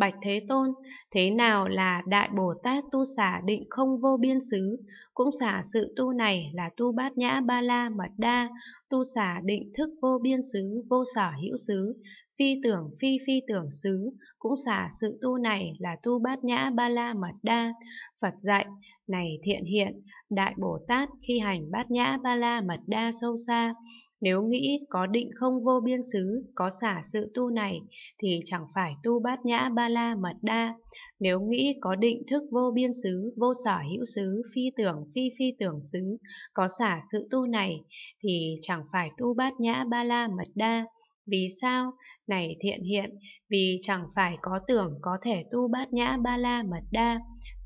Bạch Thế Tôn, thế nào là Đại Bồ Tát tu xả định không vô biên xứ, cũng xả sự tu này là tu bát nhã ba la mật đa, tu xả định thức vô biên xứ, vô sở hữu xứ, phi tưởng phi phi tưởng xứ, cũng xả sự tu này là tu bát nhã ba la mật đa. Phật dạy, này thiện hiện, Đại Bồ Tát khi hành bát nhã ba la mật đa sâu xa, nếu nghĩ có định không vô biên xứ, có xả sự tu này, thì chẳng phải tu bát nhã ba la mật đa. Nếu nghĩ có định thức vô biên xứ, vô sở hữu xứ, phi tưởng phi phi tưởng xứ, có xả sự tu này, thì chẳng phải tu bát nhã ba la mật đa. Vì sao? Này thiện hiện, vì chẳng phải có tưởng có thể tu bát nhã ba la mật đa.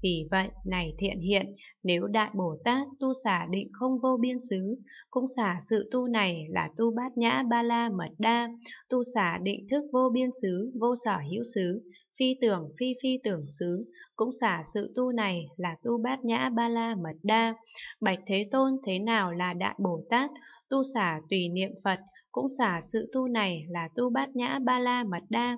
Vì vậy, này thiện hiện, nếu Đại Bồ Tát tu xả định không vô biên xứ, cũng xả sự tu này là tu bát nhã ba la mật đa, tu xả định thức vô biên xứ, vô sở hữu xứ, phi tưởng phi phi tưởng xứ, cũng xả sự tu này là tu bát nhã ba la mật đa. Bạch Thế Tôn thế nào là Đại Bồ Tát, tu xả tùy niệm Phật, cũng xả sự tu này là tu bát nhã ba la mật đa,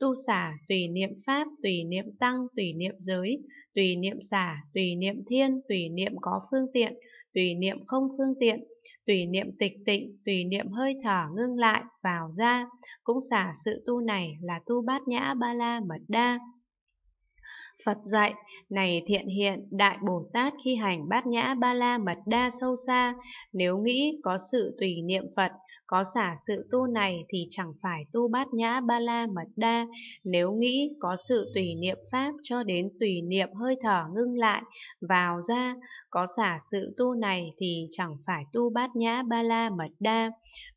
tu xả tùy niệm Pháp, tùy niệm Tăng, tùy niệm giới, tùy tùy niệm xả, tùy niệm thiên, tùy niệm có phương tiện, tùy niệm không phương tiện, tùy niệm tịch tịnh, tùy niệm hơi thở ngưng lại, vào ra, cũng xả sự tu này là tu bát nhã ba la mật đa. Phật dạy, này thiện hiện, Đại Bồ Tát khi hành bát nhã ba la mật đa sâu xa, nếu nghĩ có sự tùy niệm Phật, có xả sự tu này thì chẳng phải tu bát nhã ba la mật đa, nếu nghĩ có sự tùy niệm Pháp cho đến tùy niệm hơi thở ngưng lại, vào ra, có xả sự tu này thì chẳng phải tu bát nhã ba la mật đa.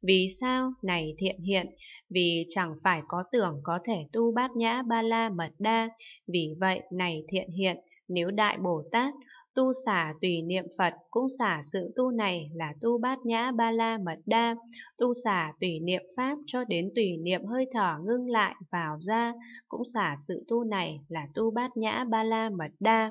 Vì sao? Này thiện hiện, vì chẳng phải có tưởng có thể tu bát nhã ba la mật đa, vì vậy này thiện hiện nếu Đại Bồ Tát Tu xả tùy niệm Phật cũng xả sự tu này là tu bát nhã ba la mật đa. Tu xả tùy niệm Pháp cho đến tùy niệm hơi thở ngưng lại vào ra cũng xả sự tu này là tu bát nhã ba la mật đa.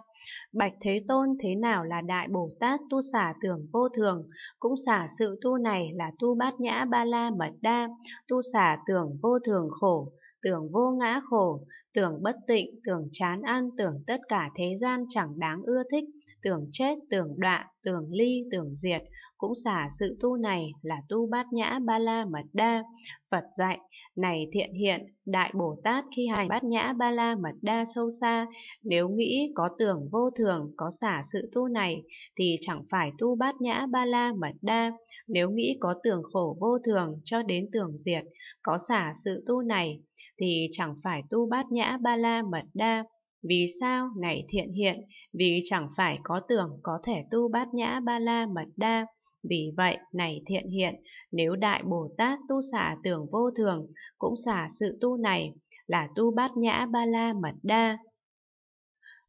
Bạch Thế Tôn thế nào là Đại Bồ Tát tu xả tưởng vô thường cũng xả sự tu này là tu bát nhã ba la mật đa. Tu xả tưởng vô thường khổ, tưởng vô ngã khổ, tưởng bất tịnh, tưởng chán ăn, tưởng tất cả thế gian chẳng đáng ưa thích tưởng chết, tưởng đọa, tưởng ly, tưởng diệt, cũng xả sự tu này là tu bát nhã ba la mật đa. Phật dạy, này thiện hiện, Đại Bồ Tát khi hành bát nhã ba la mật đa sâu xa, nếu nghĩ có tưởng vô thường, có xả sự tu này, thì chẳng phải tu bát nhã ba la mật đa. Nếu nghĩ có tưởng khổ vô thường cho đến tưởng diệt, có xả sự tu này, thì chẳng phải tu bát nhã ba la mật đa. Vì sao này thiện hiện? Vì chẳng phải có tưởng có thể tu bát nhã ba la mật đa. Vì vậy, này thiện hiện, nếu Đại Bồ Tát tu xả tưởng vô thường, cũng xả sự tu này là tu bát nhã ba la mật đa.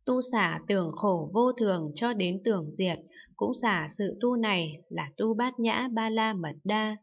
Tu xả tưởng khổ vô thường cho đến tưởng diệt, cũng xả sự tu này là tu bát nhã ba la mật đa.